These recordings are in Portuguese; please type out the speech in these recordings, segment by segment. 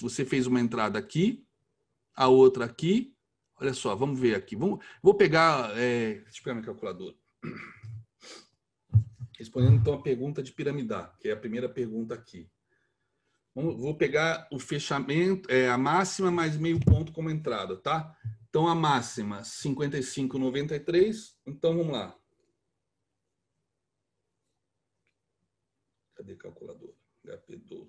Você fez uma entrada aqui, a outra aqui. Olha só, vamos ver aqui. Vamos, vou pegar. É, deixa eu pegar meu calculador. Respondendo então a pergunta de piramidar, que é a primeira pergunta aqui. Vamos, vou pegar o fechamento, é, a máxima mais meio ponto como entrada, tá? Então a máxima 55,93. Então vamos lá. Cadê calculador? HP12.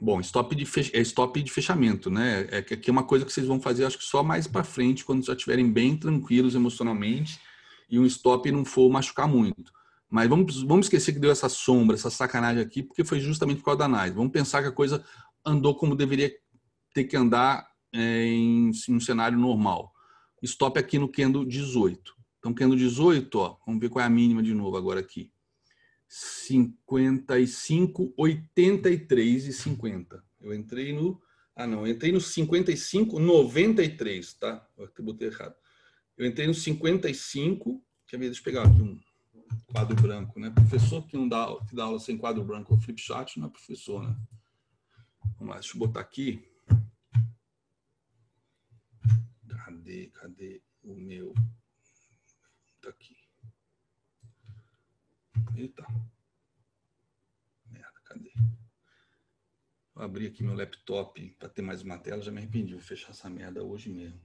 Bom, stop de, fech... É, stop de fechamento, né? É que é uma coisa que vocês vão fazer, acho que só mais para frente, quando já estiverem bem tranquilos emocionalmente e um stop não for machucar muito. Mas vamos, vamos esquecer que deu essa sombra, essa sacanagem aqui, porque foi justamente por causa da análise. Vamos pensar que a coisa andou como deveria ter que andar é, em, em um cenário normal. Stop aqui no Kendo 18. Então, Kendo 18, ó, vamos ver qual é a mínima de novo agora aqui. 55, 83 e 50. Eu entrei no. Ah, não, eu entrei no 55, 93, tá? Eu botei errado. Eu entrei no 55. É deixa eu pegar aqui um quadro branco, né? Professor que não dá, que dá aula sem quadro branco ou flip chart não é professor, né? Vamos lá, deixa eu botar aqui. Cadê, cadê o meu? Tá aqui. Eita. Merda, cadê? Vou abrir aqui meu laptop para ter mais uma tela, já me arrependi, vou fechar essa merda hoje mesmo.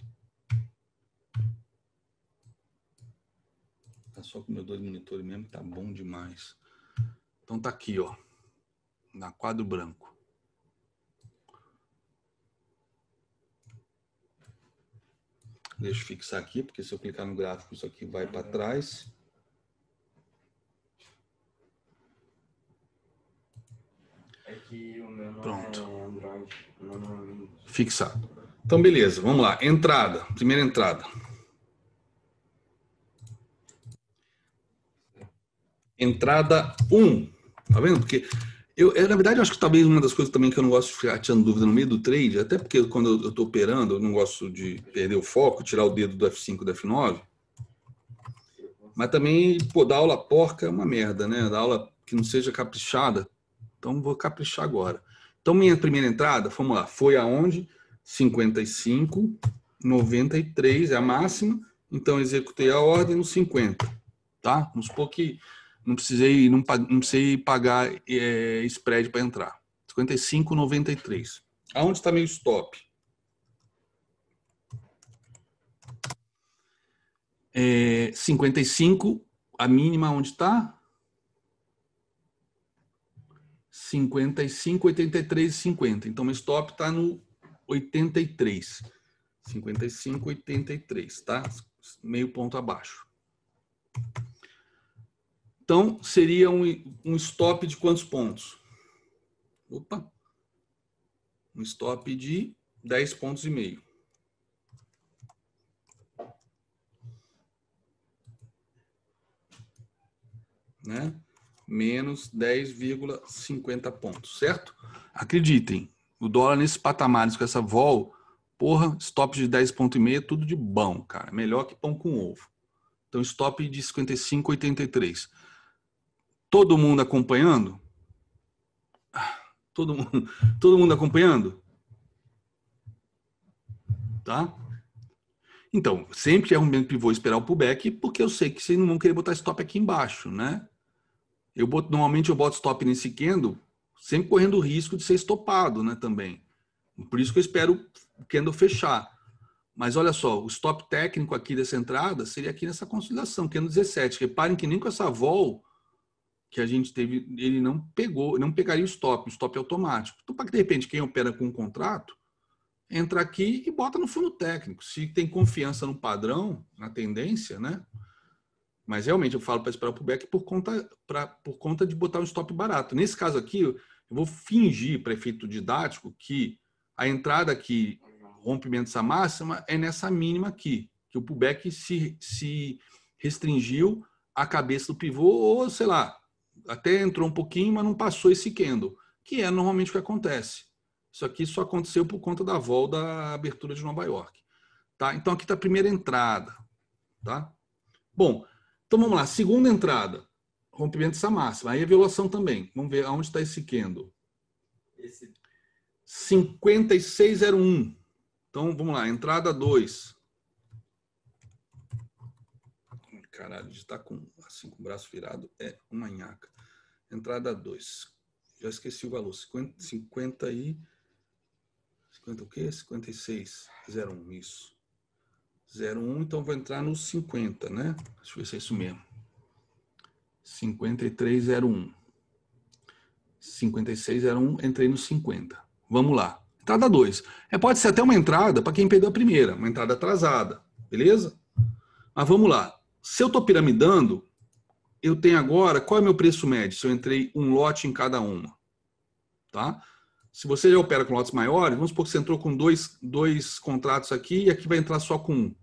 Tá só com meus dois monitores mesmo, tá bom demais. Então tá aqui, ó, na quadro branco. Deixa eu fixar aqui, porque se eu clicar no gráfico isso aqui vai para trás. Pronto. É é Fixado. Então, beleza, vamos lá. Entrada, primeira entrada. Entrada 1. Tá vendo? Porque eu, eu, na verdade, eu acho que talvez uma das coisas também que eu não gosto de ficar tirando dúvida no meio do trade, até porque quando eu estou operando, eu não gosto de perder o foco, tirar o dedo do F5 do F9. Mas também, pô, dar aula porca é uma merda, né? Dar aula que não seja caprichada, então vou caprichar agora. Então minha primeira entrada, vamos lá, foi aonde? 55, 93 é a máxima. Então executei a ordem no 50, tá? Vamos supor que não precisei não, não precisei pagar é, eh, spread para entrar. 55, 93. Aonde está meu stop? É, eh, 55, a mínima onde está? 55, 83 e 50. Então, meu stop está no 83. 55, 83, tá? Meio ponto abaixo. Então, seria um, um stop de quantos pontos? Opa! Um stop de 10 pontos e meio. Né? menos 10,50 pontos, certo? Acreditem, o dólar nesses patamares com essa vol, porra, stop de 10,5 é tudo de bom, cara. Melhor que pão com ovo. Então, stop de 55,83. Todo mundo acompanhando? Todo mundo, todo mundo acompanhando? Tá? Então, sempre é um pivô esperar o pullback, porque eu sei que vocês não vão querer botar stop aqui embaixo, né? Eu boto, normalmente eu boto stop nesse candle, sempre correndo o risco de ser estopado, né, também. Por isso que eu espero o candle fechar. Mas olha só, o stop técnico aqui dessa entrada seria aqui nessa consolidação, candle 17. Reparem que nem com essa vol que a gente teve, ele não pegou, não pegaria o stop, o stop é automático. Então, para que de repente quem opera com um contrato entra aqui e bota no fundo técnico. Se tem confiança no padrão, na tendência, né? Mas realmente eu falo para esperar o pullback por conta, pra, por conta de botar um stop barato. Nesse caso aqui, eu vou fingir, para efeito didático, que a entrada aqui, rompimento dessa máxima, é nessa mínima aqui, que o pullback se, se restringiu à cabeça do pivô, ou sei lá, até entrou um pouquinho, mas não passou esse candle, que é normalmente o que acontece. Isso aqui só aconteceu por conta da vol da abertura de Nova York. Tá? Então aqui está a primeira entrada. Tá? Bom, então vamos lá, segunda entrada, rompimento dessa máxima. Aí a violação também. Vamos ver aonde está esse Kendo. Esse... 5601. Então vamos lá, entrada 2. Caralho, digitar tá com, assim, com o braço virado é uma nhaca. Entrada 2. Já esqueci o valor. 50, 50 e. 50 o quê? 5601, isso. 01, então vou entrar no 50, né? Deixa eu ver se é isso mesmo. 5301. 5601, entrei no 50. Vamos lá. Entrada 2. É, pode ser até uma entrada para quem perdeu a primeira, uma entrada atrasada, beleza? Mas vamos lá. Se eu estou piramidando, eu tenho agora, qual é o meu preço médio? Se eu entrei um lote em cada uma, tá? Se você já opera com lotes maiores, vamos supor que você entrou com dois, dois contratos aqui e aqui vai entrar só com um.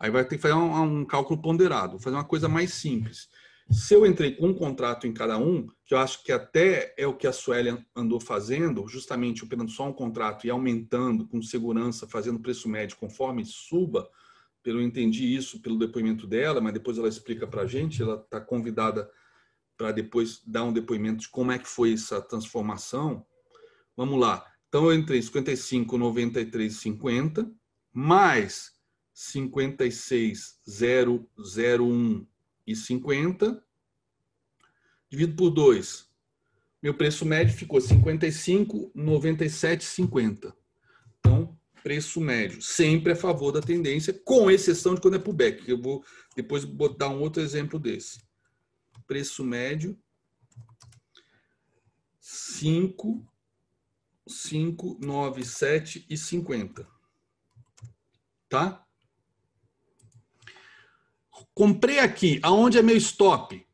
Aí vai ter que fazer um, um cálculo ponderado, fazer uma coisa mais simples. Se eu entrei com um contrato em cada um, que eu acho que até é o que a Suélia andou fazendo, justamente operando só um contrato e aumentando com segurança, fazendo preço médio conforme suba, pelo eu entendi isso pelo depoimento dela, mas depois ela explica para a gente, ela está convidada para depois dar um depoimento de como é que foi essa transformação. Vamos lá. Então eu entrei 55, 93, 50, mais 56, 0, 0, 1 e 50. Divido por 2. Meu preço médio ficou 55, 97, 50. Então, preço médio sempre a favor da tendência, com exceção de quando é pullback. Eu vou depois botar um outro exemplo desse. Preço médio 5, 5, 9, 7 e 50. Tá? comprei aqui, aonde é meu stop?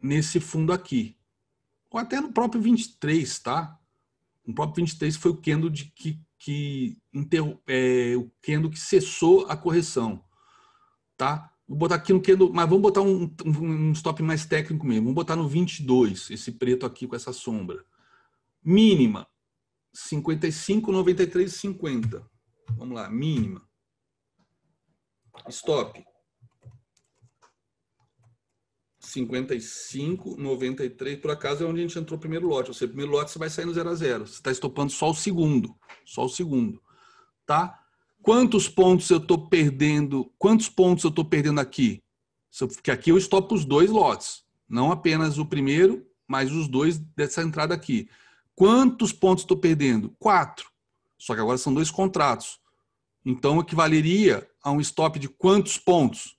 Nesse fundo aqui. Ou até no próprio 23, tá? No próprio 23 foi o Kendo de que, que interro, é, o Kendo que cessou a correção, tá? Vou botar aqui no Kendo, mas vamos botar um, um stop mais técnico mesmo. Vamos botar no 22, esse preto aqui com essa sombra. Mínima, 55, 93, 50. Vamos lá, mínima. Stop. 55, 93, por acaso é onde a gente entrou o primeiro lote. Ou seja, primeiro lote você vai sair no 0 a 0. Você está estopando só o segundo. Só o segundo. Tá? Quantos pontos eu estou perdendo? Quantos pontos eu estou perdendo aqui? Porque aqui eu estopo os dois lotes. Não apenas o primeiro, mas os dois dessa entrada aqui. Quantos pontos estou perdendo? Quatro. Só que agora são dois contratos. Então, equivaleria a um stop de quantos pontos?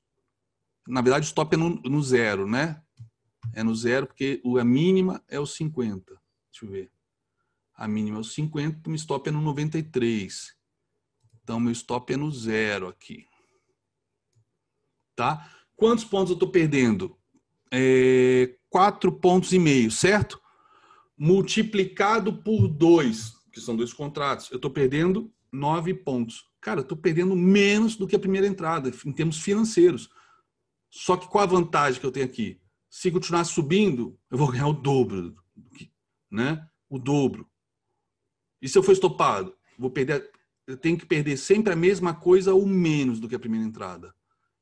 Na verdade, o stop é no, no zero, né? É no zero, porque a mínima é o 50. Deixa eu ver. A mínima é o 50, o stop é no 93. Então, meu stop é no zero aqui. Tá? Quantos pontos eu estou perdendo? É, quatro pontos e meio, certo? Multiplicado por dois, que são dois contratos, eu estou perdendo nove pontos. Cara, eu estou perdendo menos do que a primeira entrada, em termos financeiros. Só que qual a vantagem que eu tenho aqui? Se continuar subindo, eu vou ganhar o dobro, né? O dobro. E se eu for estopado, vou perder, eu tenho que perder sempre a mesma coisa ou menos do que a primeira entrada.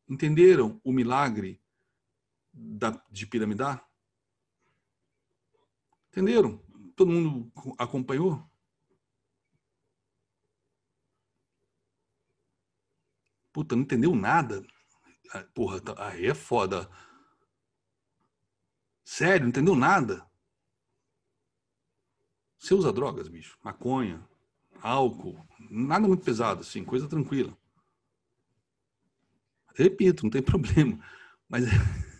Entenderam o milagre da, de piramidar? Entenderam? Todo mundo acompanhou? Puta, não entendeu nada. Ah, porra, tá, aí é foda. Sério, não entendeu nada? Você usa drogas, bicho? Maconha, álcool, nada muito pesado, assim, coisa tranquila. Repito, não tem problema. Mas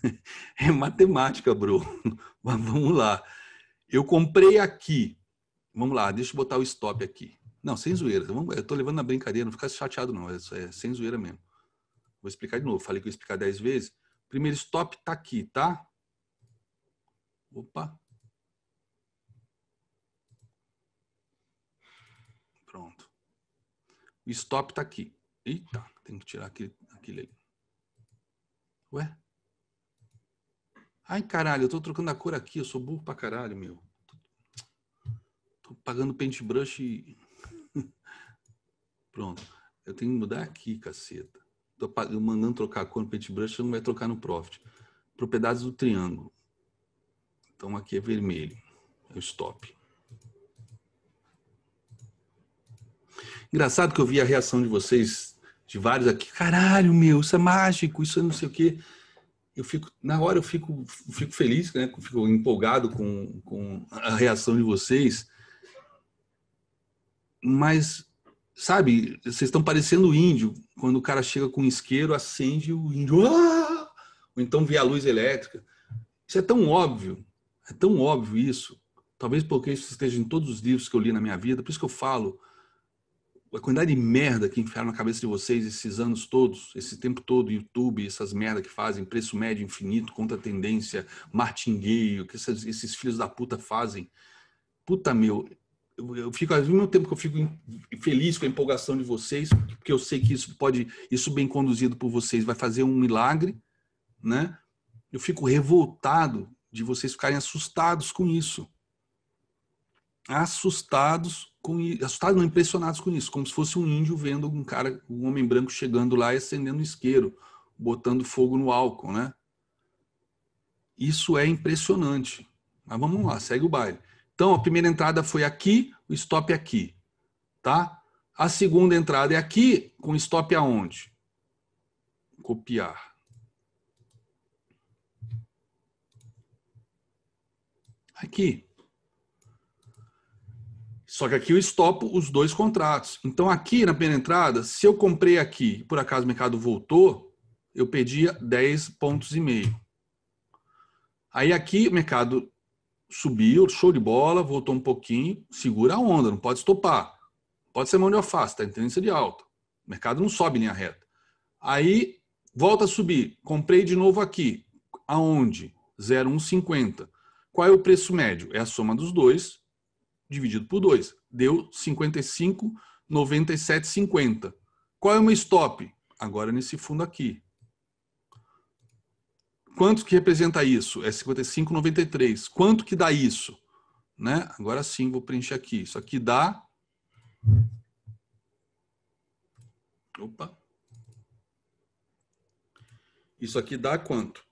é matemática, bro. Mas vamos lá. Eu comprei aqui. Vamos lá, deixa eu botar o stop aqui. Não, sem zoeira. Eu tô levando na brincadeira, não fica chateado, não. É, é sem zoeira mesmo. Vou explicar de novo. Falei que eu ia explicar 10 vezes. Primeiro stop tá aqui, tá? Opa. Pronto. O stop tá aqui. Eita, tem que tirar aquele, aquele ali. Ué? Ai, caralho, eu tô trocando a cor aqui, eu sou burro pra caralho, meu. Tô pagando paintbrush e... Pronto. Eu tenho que mudar aqui, caceta eu mandando trocar a cor no paintbrush, não vai trocar no profit. Propriedades do triângulo. Então aqui é vermelho, é o stop. Engraçado que eu vi a reação de vocês, de vários aqui. Caralho, meu, isso é mágico, isso é não sei o quê. Eu fico, na hora eu fico, fico feliz, né? Fico empolgado com, com a reação de vocês. Mas sabe, vocês estão parecendo índio. Quando o cara chega com um isqueiro, acende o índio. Ah! Ou então vê a luz elétrica. Isso é tão óbvio, é tão óbvio isso. Talvez porque isso esteja em todos os livros que eu li na minha vida, por isso que eu falo. A quantidade de merda que enfiaram na cabeça de vocês esses anos todos, esse tempo todo, YouTube, essas merda que fazem, preço médio infinito, contra tendência, martingueio, que esses, esses filhos da puta fazem. Puta meu, eu, fico ao mesmo tempo que eu fico feliz com a empolgação de vocês, porque eu sei que isso pode, isso bem conduzido por vocês vai fazer um milagre, né? Eu fico revoltado de vocês ficarem assustados com isso. Assustados com assustados, não impressionados com isso, como se fosse um índio vendo um cara, um homem branco chegando lá e acendendo um isqueiro, botando fogo no álcool, né? Isso é impressionante. Mas vamos lá, segue o baile. Então, a primeira entrada foi aqui, o stop aqui, tá? A segunda entrada é aqui, com stop aonde? Copiar. Aqui. Só que aqui eu estopo os dois contratos. Então, aqui na primeira entrada, se eu comprei aqui e por acaso o mercado voltou, eu pedia 10 pontos e meio. Aí aqui o mercado subiu, show de bola, voltou um pouquinho, segura a onda, não pode estopar. Pode ser mão de alface, está em tendência de alta. O mercado não sobe em linha reta. Aí volta a subir, comprei de novo aqui. Aonde? 0,150. Qual é o preço médio? É a soma dos dois dividido por dois Deu 55,9750. Qual é o meu stop? Agora nesse fundo aqui, Quanto que representa isso? É 55,93. Quanto que dá isso? Né? Agora sim, vou preencher aqui. Isso aqui dá. Opa. Isso aqui dá quanto?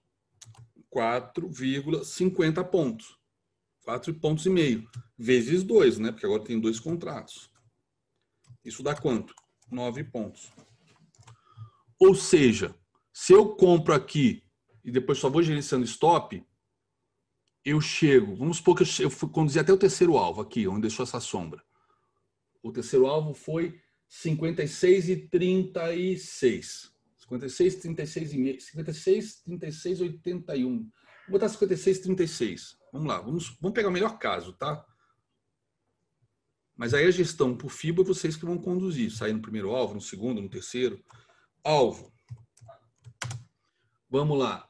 4,50 pontos. 4 pontos e meio. Vezes 2, né? Porque agora tem dois contratos. Isso dá quanto? 9 pontos. Ou seja, se eu compro aqui e depois só vou gerenciando stop, eu chego, vamos supor que eu, conduzi fui conduzir até o terceiro alvo aqui, onde deixou essa sombra. O terceiro alvo foi 56 e 36. 56, 36 e 56, 36, 81. Vou botar 56, 36. Vamos lá, vamos, vamos pegar o melhor caso, tá? Mas aí a gestão por FIBA é vocês que vão conduzir, sair no primeiro alvo, no segundo, no terceiro. Alvo. Vamos lá.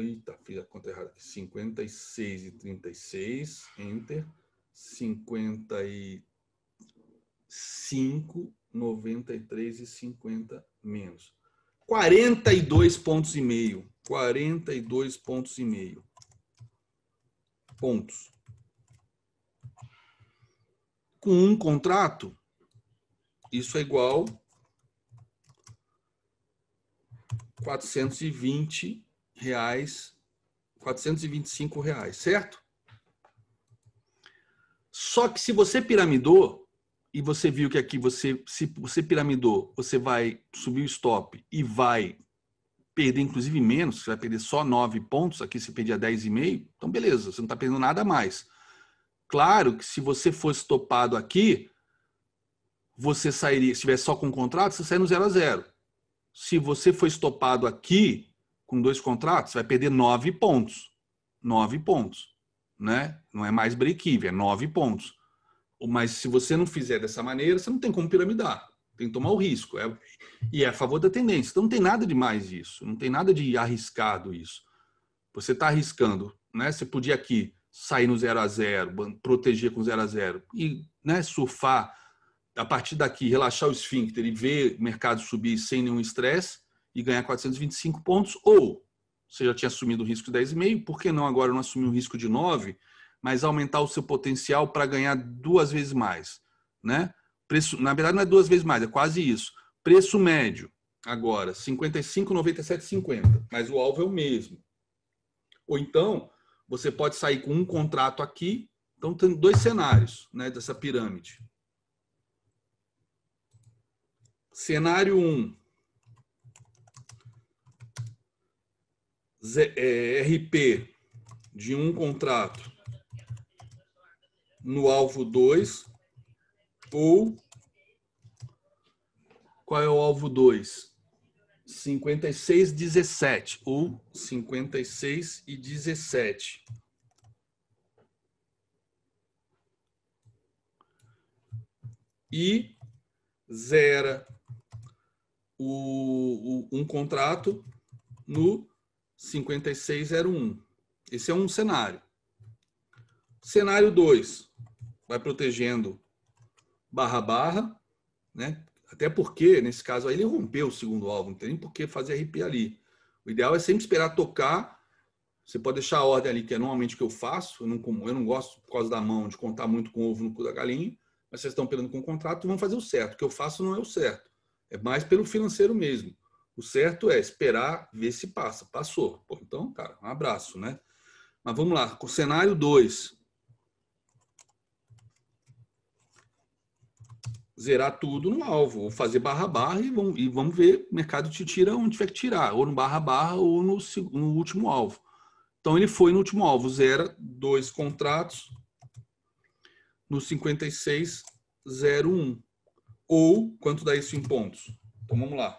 Eita, fiz a conta errada aqui. 56 e 36, enter. 55, 93 e 50 menos. 42 pontos e meio. 42 pontos e meio. Pontos. Com um contrato, isso é igual 420 reais, 425 reais, certo? Só que se você piramidou e você viu que aqui você se você piramidou, você vai subir o stop e vai perder inclusive menos, você vai perder só 9 pontos, aqui você perdia 10,5, então beleza, você não está perdendo nada mais. Claro que se você fosse topado aqui, você sairia, se tivesse só com o contrato, você sai no 0 a 0. Se você foi estopado aqui, com dois contratos, vai perder nove pontos. Nove pontos. Né? Não é mais break-even, é nove pontos. Mas se você não fizer dessa maneira, você não tem como piramidar. Tem que tomar o risco. É, e é a favor da tendência. Então não tem nada de mais isso. Não tem nada de arriscado isso. Você está arriscando. Né? Você podia aqui sair no zero a zero proteger com zero a zero e né, surfar a partir daqui, relaxar o esfíncter e ver o mercado subir sem nenhum estresse, e ganhar 425 pontos, ou você já tinha assumido o risco de 10,5, por que não agora não assumir o risco de 9, mas aumentar o seu potencial para ganhar duas vezes mais? Né? Preço, na verdade, não é duas vezes mais, é quase isso. Preço médio, agora, 55,9750 mas o alvo é o mesmo. Ou então, você pode sair com um contrato aqui, então tem dois cenários né, dessa pirâmide. Cenário 1, um, É, RP de um contrato no alvo 2 ou qual é o alvo 2? seis dezessete ou 56 e 17. E zera o, o um contrato no 5601. Esse é um cenário. Cenário 2, vai protegendo barra barra, né? Até porque, nesse caso aí, ele rompeu o segundo alvo, não tem nem por que fazer RP ali. O ideal é sempre esperar tocar. Você pode deixar a ordem ali, que é normalmente o que eu faço. Eu não, eu não gosto, por causa da mão, de contar muito com o ovo no cu da galinha. Mas vocês estão operando com o contrato, vão fazer o certo. O que eu faço não é o certo. É mais pelo financeiro mesmo. O certo é esperar, ver se passa. Passou. Pô, então, cara, um abraço, né? Mas vamos lá, com o cenário 2. Zerar tudo no alvo, ou fazer barra barra e vamos, e vamos ver, o mercado te tira onde tiver que tirar, ou no barra barra ou no, no último alvo. Então ele foi no último alvo, zera dois contratos no 5601. Ou quanto dá isso em pontos? Então vamos lá.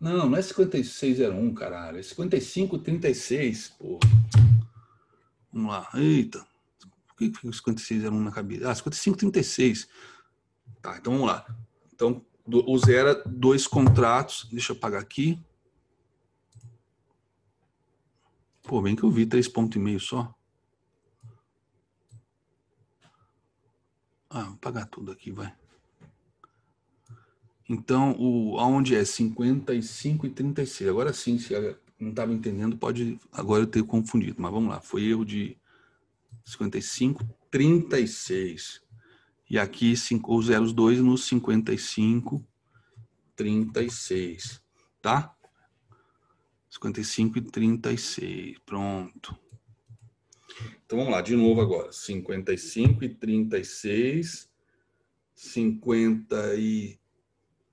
Não, não é 5601, caralho. É 5536, porra. Vamos lá. Eita. Por que fica 5601 na cabeça? Ah, 5536. Tá, então vamos lá. Então, o zero dois contratos. Deixa eu apagar aqui. Pô, bem que eu vi três pontos e meio só. Ah, vou apagar tudo aqui, vai. Então, o, aonde é 55 e 36. Agora sim, se não estava entendendo, pode agora eu ter confundido, mas vamos lá. Foi eu de 55, 36. E aqui cinco, os zeros 2 no 55, 36. Tá? 55 e 36. Pronto. Então vamos lá, de novo agora. 55 e 36. 50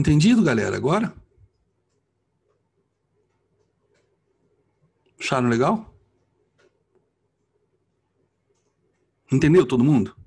Entendido, galera, agora? Acharam legal? Entendeu todo mundo?